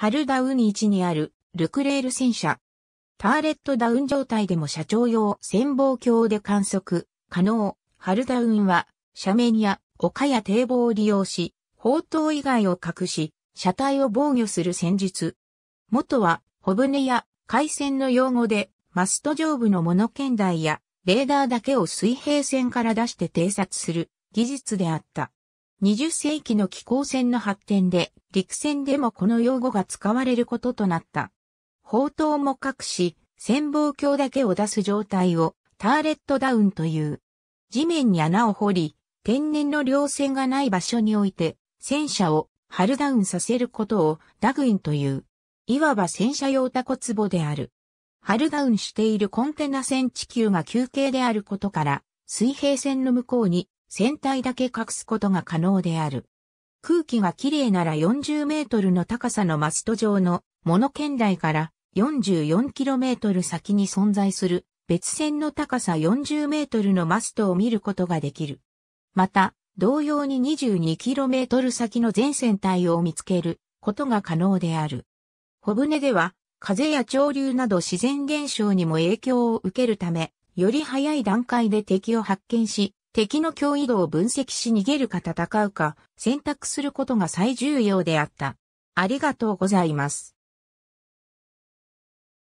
ハルダウン1にあるルクレール戦車。ターレットダウン状態でも社長用潜望鏡で観測可能。ハルダウンは斜面や丘や堤防を利用し、砲塔以外を隠し、車体を防御する戦術。元は、小舟や海戦の用語で、マスト上部の物剣台やレーダーだけを水平線から出して偵察する技術であった。20世紀の気候船の発展で、陸戦でもこの用語が使われることとなった。砲塔も隠し、潜望鏡だけを出す状態を、ターレットダウンという。地面に穴を掘り、天然の稜線がない場所において、戦車をハルダウンさせることをダグインという。いわば戦車用タコツボである。ハルダウンしているコンテナ船地球が休憩であることから、水平線の向こうに船体だけ隠すことが可能である。空気が綺麗なら40メートルの高さのマスト上のモノ圏内から44キロメートル先に存在する別船の高さ40メートルのマストを見ることができる。また、同様に2 2トル先の全船体を見つけることが可能である。小舟では風や潮流など自然現象にも影響を受けるため、より早い段階で敵を発見し、敵の脅威度を分析し逃げるか戦うか選択することが最重要であった。ありがとうございます。